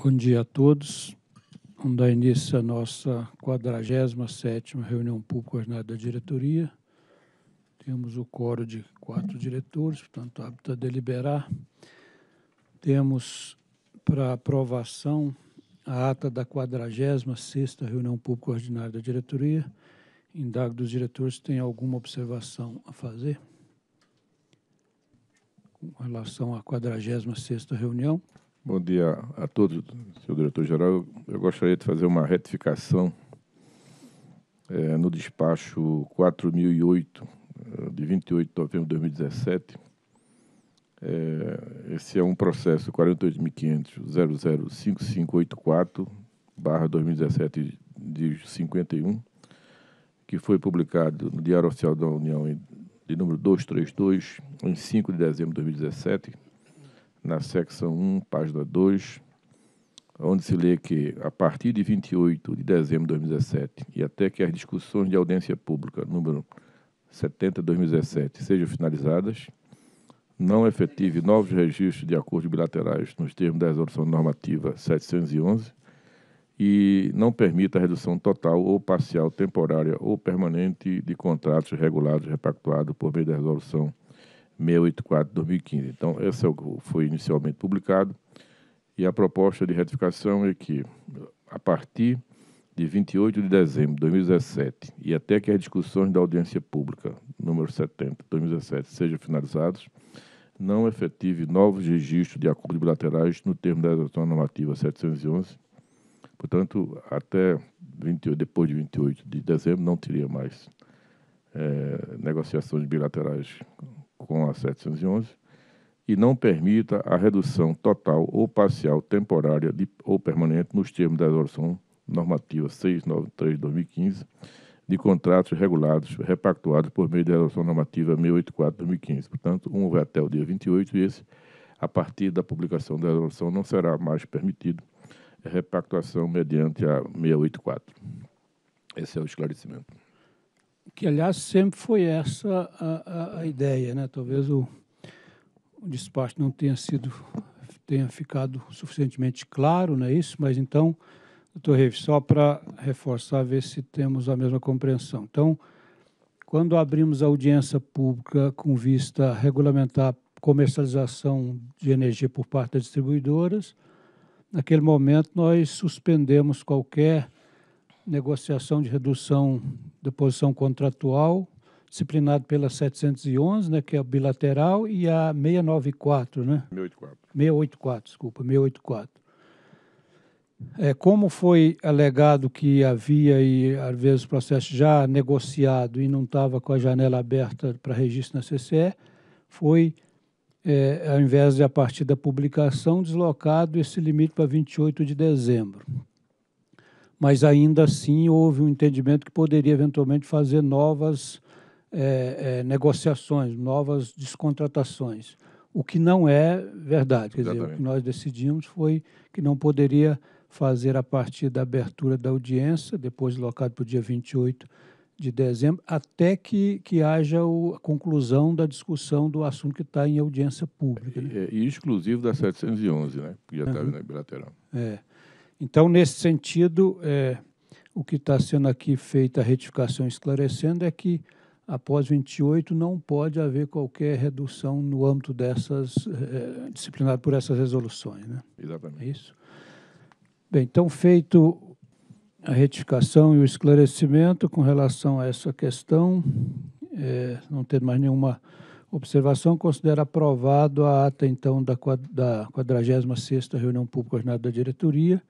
Bom dia a todos. Vamos dar início à nossa 47ª reunião pública ordinária da diretoria. Temos o coro de quatro diretores, portanto, hábito a deliberar. Temos para aprovação a ata da 46ª reunião pública ordinária da diretoria. Indago dos diretores se tem alguma observação a fazer com relação à 46ª reunião. Bom dia a todos, senhor diretor-geral. Eu gostaria de fazer uma retificação é, no despacho 4008, eh, de 28 de novembro de 2017. É, esse é um processo 48.500.005584, barra 2017, de 51, que foi publicado no Diário Oficial da União de número 232, em 5 de dezembro de 2017, na secção 1, página 2, onde se lê que, a partir de 28 de dezembro de 2017 e até que as discussões de audiência pública número 70-2017 sejam finalizadas, não efetive novos registros de acordos bilaterais nos termos da Resolução Normativa 711 e não permita a redução total ou parcial, temporária ou permanente de contratos regulados repactuados por meio da Resolução 711 684 de 2015. Então, esse é foi inicialmente publicado e a proposta de retificação é que, a partir de 28 de dezembro de 2017 e até que as discussões da audiência pública número 70 de 2017 sejam finalizadas, não efetive novos registros de acordos bilaterais no termo da resolução normativa 711. Portanto, até 28, depois de 28 de dezembro, não teria mais é, negociações bilaterais com a 711 e não permita a redução total ou parcial, temporária de, ou permanente nos termos da resolução normativa 693/2015 de contratos regulados repactuados por meio da resolução normativa 684/2015. Portanto, um vai até o dia 28 e esse, a partir da publicação da resolução, não será mais permitido repactuação mediante a 684. Esse é o esclarecimento que, aliás, sempre foi essa a, a, a ideia. Né? Talvez o, o despacho não tenha sido tenha ficado suficientemente claro, não é isso? Mas então, doutor Reves, só para reforçar, ver se temos a mesma compreensão. Então, quando abrimos a audiência pública com vista a regulamentar comercialização de energia por parte das distribuidoras, naquele momento nós suspendemos qualquer negociação de redução da posição contratual, disciplinado pela 711, né, que é a bilateral, e a 694, né? 684. 684, desculpa, 684. É, como foi alegado que havia, e às vezes o processo já negociado e não estava com a janela aberta para registro na CCE, foi, é, ao invés de a partir da publicação, deslocado esse limite para 28 de dezembro mas ainda assim houve um entendimento que poderia eventualmente fazer novas é, é, negociações, novas descontratações, o que não é verdade. Quer dizer, o que nós decidimos foi que não poderia fazer a partir da abertura da audiência, depois locado para o dia 28 de dezembro, até que, que haja o, a conclusão da discussão do assunto que está em audiência pública. Né? E, e, exclusivo da 711, né? que já estava uhum. na bilateral. É. Então, nesse sentido, é, o que está sendo aqui feita a retificação esclarecendo é que após 28 não pode haver qualquer redução no âmbito dessas é, disciplinado por essas resoluções, né? Exatamente. É isso. Bem, então feito a retificação e o esclarecimento com relação a essa questão, é, não tendo mais nenhuma observação, considero aprovado a ata então da, da 46ª reunião pública ordinária da diretoria.